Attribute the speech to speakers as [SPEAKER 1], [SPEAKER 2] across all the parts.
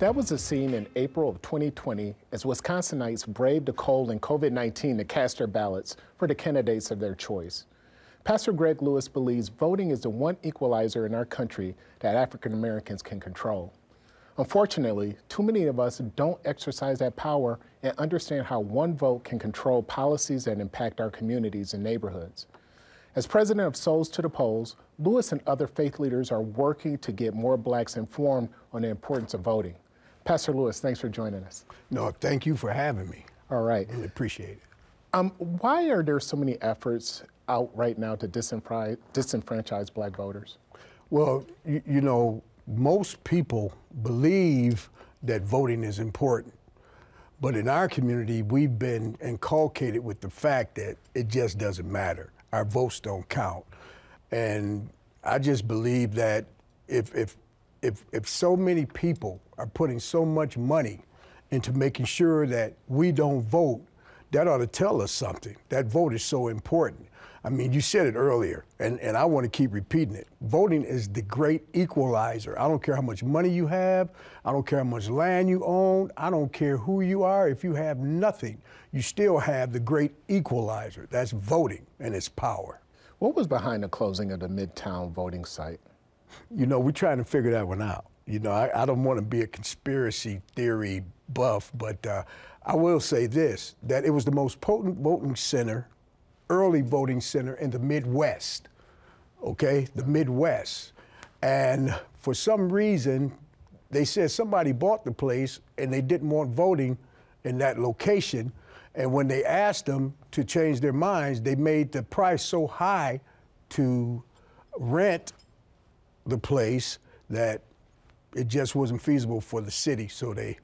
[SPEAKER 1] That was a scene in April of 2020 as Wisconsinites braved the cold and COVID 19 to cast their ballots for the candidates of their choice. Pastor Greg Lewis believes voting is the one equalizer in our country that African Americans can control. Unfortunately, too many of us don't exercise that power and understand how one vote can control policies that impact our communities and neighborhoods. As president of Souls to the Polls, Lewis and other faith leaders are working to get more blacks informed on the importance of voting. Pastor Lewis, thanks for joining us. No, thank you for having me. All right. Really appreciate it. Um, why are there so many efforts out right now to disenfranchise, black
[SPEAKER 2] voters? Well, you, you know, most people believe that voting is important. But in our community, we've been inculcated with the fact that it just doesn't matter. Our votes don't count. And I just believe that if, if if, if so many people are putting so much money into making sure that we don't vote, that ought to tell us something. That vote is so important. I mean, you said it earlier, and, and I want to keep repeating it. Voting is the great equalizer. I don't care how much money you have, I don't care how much land you own, I don't care who you are. If you have nothing, you still have the great equalizer. That's voting and its power. What was behind the closing of the Midtown voting site? You know, we're trying to figure that one out. You know, I, I don't want to be a conspiracy theory buff, but uh, I will say this that it was the most potent voting center, early voting center in the Midwest, okay? The Midwest. And for some reason, they said somebody bought the place and they didn't want voting in that location. And when they asked them to change their minds, they made the price so high to rent the place that it just wasn't feasible for the city,
[SPEAKER 1] so they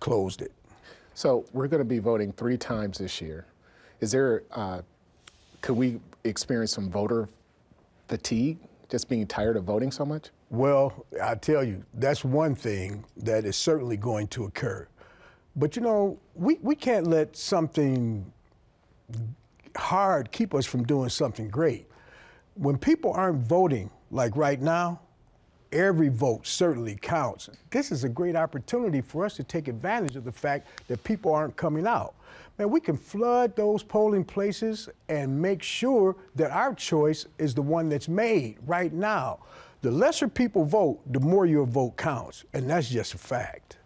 [SPEAKER 1] closed it. So we're going to be voting three times this year. Is there, uh, could we experience some voter fatigue,
[SPEAKER 2] just being tired of voting so much? Well, I tell you, that's one thing that is certainly going to occur. But you know, we, we can't let something hard keep us from doing something great. When people aren't voting, like right now, every vote certainly counts. This is a great opportunity for us to take advantage of the fact that people aren't coming out. Man, we can flood those polling places and make sure that our choice is the one that's made right now. The lesser people vote, the more your vote counts, and that's just a fact.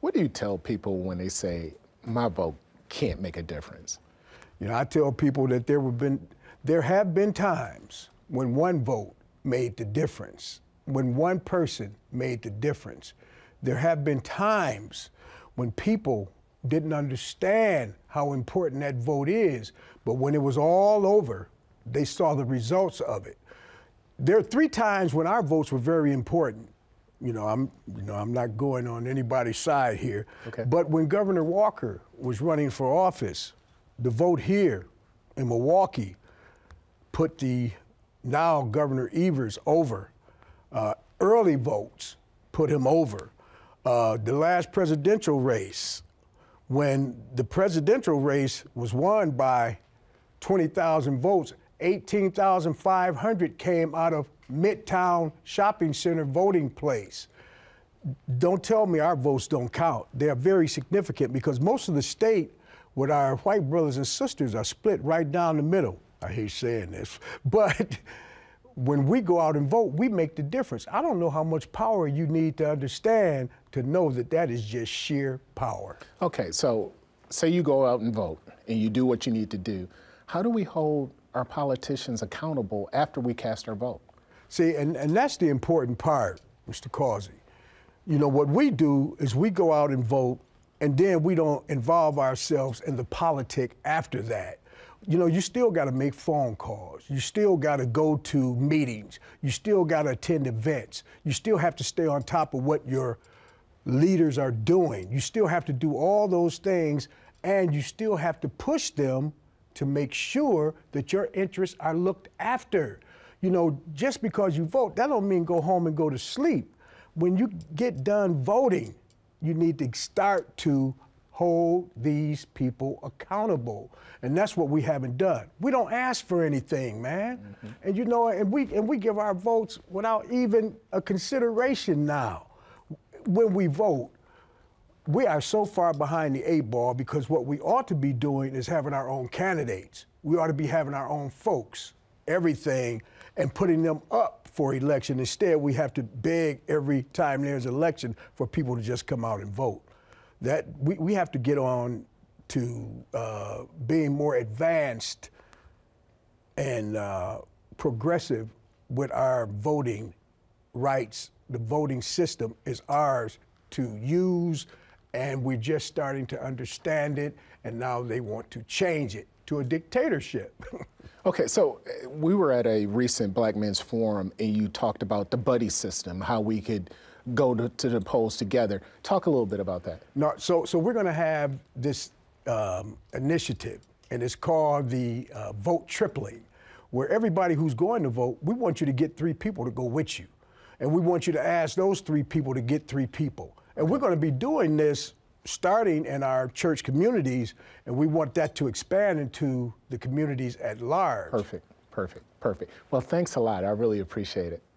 [SPEAKER 2] What do you tell people when they say, my vote can't make a difference? You know, I tell people that there have been, there have been times when one vote made the difference. When one person made the difference. There have been times when people didn't understand how important that vote is, but when it was all over, they saw the results of it. There are three times when our votes were very important. You know, I'm you know, I'm not going on anybody's side here. Okay. But when Governor Walker was running for office, the vote here in Milwaukee put the now Governor Evers over. Uh, early votes put him over. Uh, the last presidential race, when the presidential race was won by 20,000 votes, 18,500 came out of Midtown Shopping Center voting place. Don't tell me our votes don't count. They are very significant because most of the state with our white brothers and sisters are split right down the middle. I hate saying this, but when we go out and vote, we make the difference. I don't know how much power you need to understand to know that that is just sheer power. Okay, so say you go out and vote and you do
[SPEAKER 1] what you need to do. How do we hold our politicians accountable after we cast our vote?
[SPEAKER 2] See, and, and that's the important part, Mr. Causey. You know, what we do is we go out and vote, and then we don't involve ourselves in the politic after that you know, you still got to make phone calls. You still got to go to meetings. You still got to attend events. You still have to stay on top of what your leaders are doing. You still have to do all those things, and you still have to push them to make sure that your interests are looked after. You know, just because you vote, that don't mean go home and go to sleep. When you get done voting, you need to start to hold these people accountable. And that's what we haven't done. We don't ask for anything, man. Mm-hmm. And you know, and we and we give our votes without even a consideration now. When we vote, we are so far behind the eight ball because what we ought to be doing is having our own candidates. We ought to be having our own folks, everything, and putting them up for election. Instead, we have to beg every time there's an election for people to just come out and vote that we, we have to get on to uh, being more advanced and uh, progressive with our voting rights. The voting system is ours to use, and we're just starting to understand it, and now they want to change it to a dictatorship.
[SPEAKER 1] okay, so uh, we were at a recent Black Men's Forum, and you talked about the buddy system, how we could go to, to the polls together. Talk a little bit about that.
[SPEAKER 2] No, so so we're going to have this um, initiative, and it's called the uh, Vote Tripling, where everybody who's going to vote, we want you to get three people to go with you, and we want you to ask those three people to get three people, and we're going to be doing this starting in our church communities, and we want that to expand into the communities at large. Perfect, perfect, perfect. Well, thanks a lot. I really
[SPEAKER 1] appreciate it.